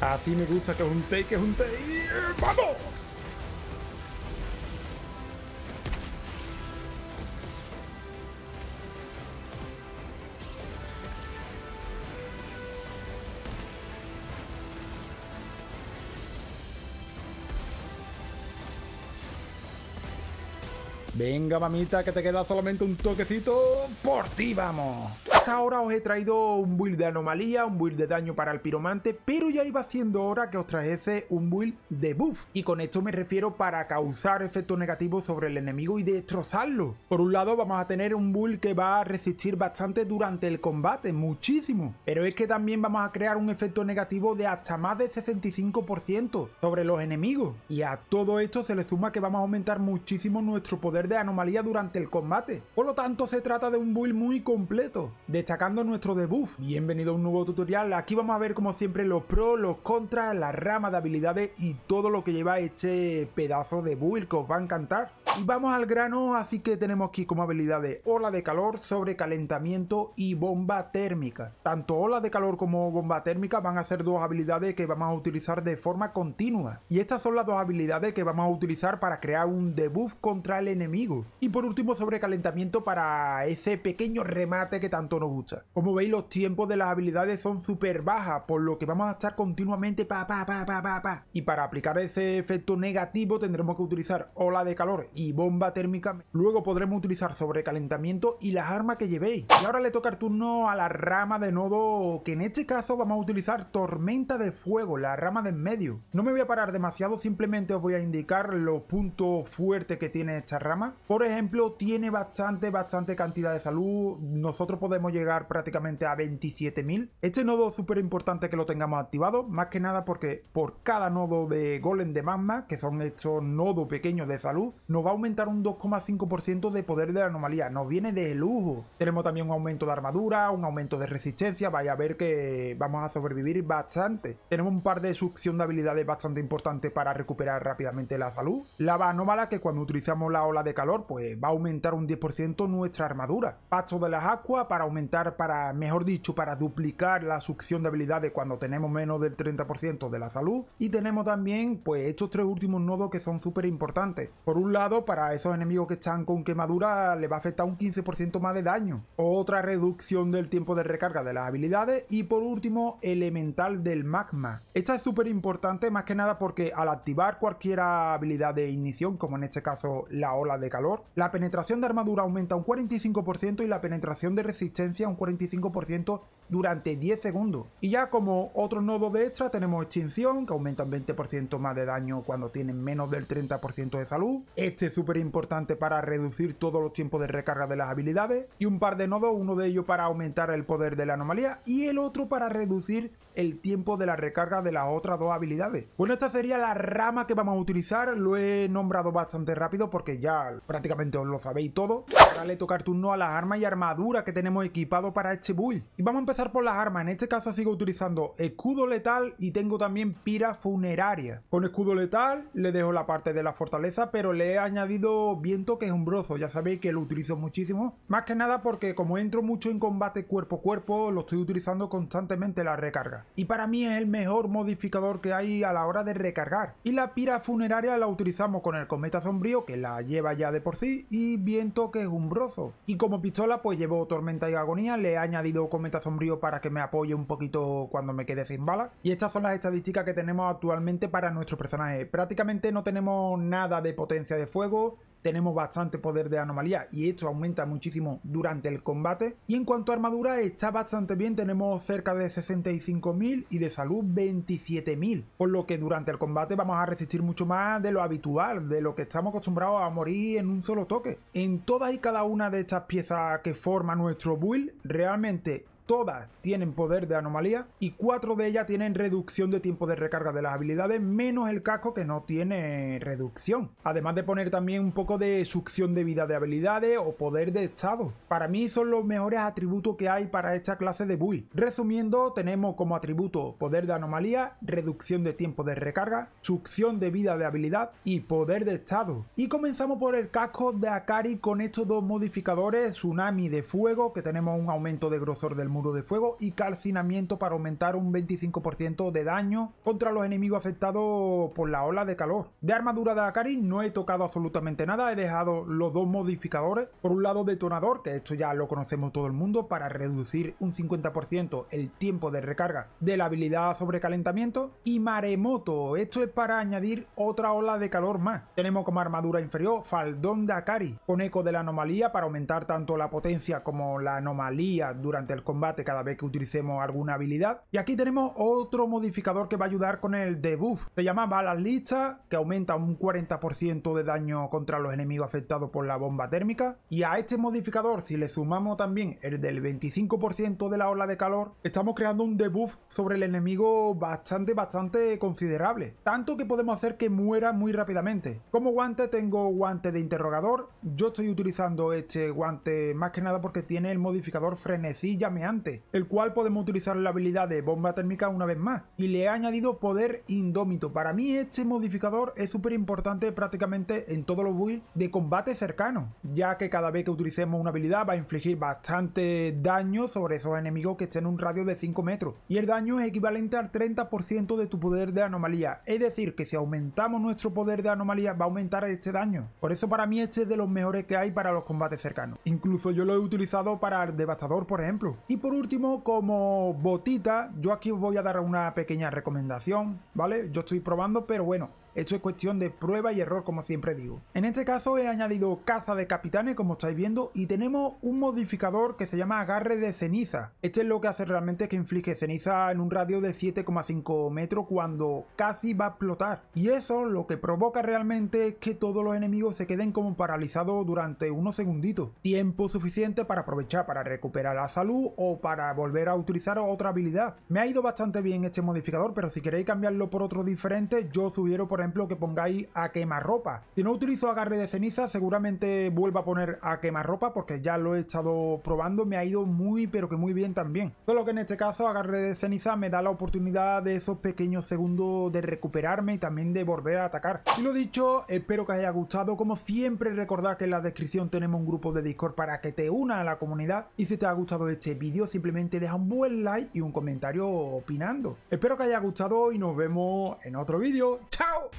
Así me gusta que es un take, que es un take. ¡Vamos! Venga, mamita, que te queda solamente un toquecito. Por ti vamos ahora os he traído un build de anomalía, un build de daño para el piromante, pero ya iba siendo hora que os trajese un build de buff. Y con esto me refiero para causar efectos negativos sobre el enemigo y destrozarlo. Por un lado vamos a tener un build que va a resistir bastante durante el combate, muchísimo. Pero es que también vamos a crear un efecto negativo de hasta más de 65% sobre los enemigos. Y a todo esto se le suma que vamos a aumentar muchísimo nuestro poder de anomalía durante el combate. Por lo tanto se trata de un build muy completo destacando nuestro debuff. Bienvenido a un nuevo tutorial, aquí vamos a ver como siempre los pros, los contras, la rama de habilidades y todo lo que lleva este pedazo de build que os va a encantar. Y vamos al grano, así que tenemos aquí como habilidades ola de calor, sobrecalentamiento y bomba térmica. Tanto ola de calor como bomba térmica van a ser dos habilidades que vamos a utilizar de forma continua. Y estas son las dos habilidades que vamos a utilizar para crear un debuff contra el enemigo. Y por último sobrecalentamiento para ese pequeño remate que tanto nos gusta. Como veis los tiempos de las habilidades son súper bajas, por lo que vamos a estar continuamente pa pa pa pa pa pa. Y para aplicar ese efecto negativo tendremos que utilizar ola de calor y bomba térmica. Luego podremos utilizar sobrecalentamiento y las armas que llevéis. Y ahora le toca el turno a la rama de nodo, que en este caso vamos a utilizar tormenta de fuego, la rama de en medio. No me voy a parar demasiado, simplemente os voy a indicar los puntos fuertes que tiene esta rama. Por ejemplo, tiene bastante, bastante cantidad de salud. Nosotros podemos llegar prácticamente a 27.000. Este nodo es súper importante que lo tengamos activado, más que nada porque por cada nodo de golem de magma, que son estos nodos pequeños de salud, nos va a aumentar un 2,5% de poder de la anomalía. Nos viene de lujo. Tenemos también un aumento de armadura, un aumento de resistencia. Vaya a ver que vamos a sobrevivir bastante. Tenemos un par de succión de habilidades bastante importante para recuperar rápidamente la salud. Lava anómala que cuando utilizamos la ola de calor pues va a aumentar un 10% nuestra armadura. Pasto de las aguas para aumentar, para mejor dicho, para duplicar la succión de habilidades cuando tenemos menos del 30% de la salud. Y tenemos también pues estos tres últimos nodos que son súper importantes. Por un lado para esos enemigos que están con quemadura le va a afectar un 15% más de daño. Otra reducción del tiempo de recarga de las habilidades y por último elemental del magma. Esta es súper importante más que nada porque al activar cualquier habilidad de ignición como en este caso la ola de calor, la penetración de armadura aumenta un 45% y la penetración de resistencia un 45% durante 10 segundos. Y ya como otros nodos de extra tenemos extinción, que aumenta un 20% más de daño cuando tienen menos del 30% de salud. Este es súper importante para reducir todos los tiempos de recarga de las habilidades. Y un par de nodos, uno de ellos para aumentar el poder de la anomalía y el otro para reducir el tiempo de la recarga de las otras dos habilidades. Bueno, esta sería la rama que vamos a utilizar. Lo he nombrado bastante rápido porque ya prácticamente os lo sabéis todo. Ahora le toca turno a las armas y armaduras que tenemos equipado para este build. Y vamos a empezar por las armas. En este caso sigo utilizando escudo letal y tengo también pira funeraria. Con escudo letal le dejo la parte de la fortaleza, pero le he añadido viento que es un brozo Ya sabéis que lo utilizo muchísimo. Más que nada porque como entro mucho en combate cuerpo a cuerpo, lo estoy utilizando constantemente la recarga y para mí es el mejor modificador que hay a la hora de recargar. Y la pira funeraria la utilizamos con el cometa sombrío que la lleva ya de por sí y viento que es un brozo Y como pistola pues llevo tormenta y agonía, le he añadido cometa sombrío para que me apoye un poquito cuando me quede sin bala Y estas son las estadísticas que tenemos actualmente para nuestro personaje. Prácticamente no tenemos nada de potencia de fuego, tenemos bastante poder de anomalía y esto aumenta muchísimo durante el combate. Y en cuanto a armadura está bastante bien, tenemos cerca de 65.000 y de salud 27.000, por lo que durante el combate vamos a resistir mucho más de lo habitual, de lo que estamos acostumbrados a morir en un solo toque. En todas y cada una de estas piezas que forma nuestro build, realmente todas tienen poder de anomalía y cuatro de ellas tienen reducción de tiempo de recarga de las habilidades, menos el casco que no tiene reducción. Además de poner también un poco de succión de vida de habilidades o poder de estado. Para mí son los mejores atributos que hay para esta clase de bui Resumiendo, tenemos como atributo poder de anomalía, reducción de tiempo de recarga, succión de vida de habilidad y poder de estado. Y comenzamos por el casco de Akari con estos dos modificadores, tsunami de fuego, que tenemos un aumento de grosor del muro de fuego y calcinamiento para aumentar un 25% de daño contra los enemigos afectados por la ola de calor. De armadura de Akari no he tocado absolutamente nada, he dejado los dos modificadores. Por un lado detonador, que esto ya lo conocemos todo el mundo, para reducir un 50% el tiempo de recarga de la habilidad sobre calentamiento. Y maremoto, esto es para añadir otra ola de calor más. Tenemos como armadura inferior faldón de Akari, con eco de la anomalía para aumentar tanto la potencia como la anomalía durante el combate cada vez que utilicemos alguna habilidad. Y aquí tenemos otro modificador que va a ayudar con el debuff. Se llama balas listas, que aumenta un 40% de daño contra los enemigos afectados por la bomba térmica. Y a este modificador, si le sumamos también el del 25% de la ola de calor, estamos creando un debuff sobre el enemigo bastante, bastante considerable. Tanto que podemos hacer que muera muy rápidamente. Como guante tengo guante de interrogador. Yo estoy utilizando este guante más que nada porque tiene el modificador frenesí llameante el cual podemos utilizar la habilidad de bomba térmica una vez más, y le he añadido poder indómito. Para mí este modificador es súper importante prácticamente en todos los builds de combate cercano, ya que cada vez que utilicemos una habilidad va a infligir bastante daño sobre esos enemigos que estén en un radio de 5 metros, y el daño es equivalente al 30% de tu poder de anomalía, es decir, que si aumentamos nuestro poder de anomalía va a aumentar este daño. Por eso para mí este es de los mejores que hay para los combates cercanos. Incluso yo lo he utilizado para el devastador, por ejemplo. Y por por último, como botita, yo aquí os voy a dar una pequeña recomendación, ¿vale? Yo estoy probando, pero bueno, esto es cuestión de prueba y error, como siempre digo. En este caso he añadido caza de capitanes, como estáis viendo, y tenemos un modificador que se llama agarre de ceniza. Este es lo que hace realmente que inflige ceniza en un radio de 7,5 metros cuando casi va a explotar. Y eso lo que provoca realmente es que todos los enemigos se queden como paralizados durante unos segunditos. Tiempo suficiente para aprovechar para recuperar la salud o para volver a utilizar otra habilidad. Me ha ido bastante bien este modificador, pero si queréis cambiarlo por otro diferente, yo sugiero por ejemplo que pongáis a quemarropa. Si no utilizo agarre de ceniza, seguramente vuelva a poner a quemarropa porque ya lo he estado probando, me ha ido muy pero que muy bien también. Solo que en este caso agarre de ceniza me da la oportunidad de esos pequeños segundos de recuperarme y también de volver a atacar. Y lo dicho, espero que os haya gustado. Como siempre, recordad que en la descripción tenemos un grupo de Discord para que te una a la comunidad. Y si te ha gustado este vídeo, simplemente deja un buen like y un comentario opinando. Espero que haya gustado y nos vemos en otro vídeo. ¡Chao!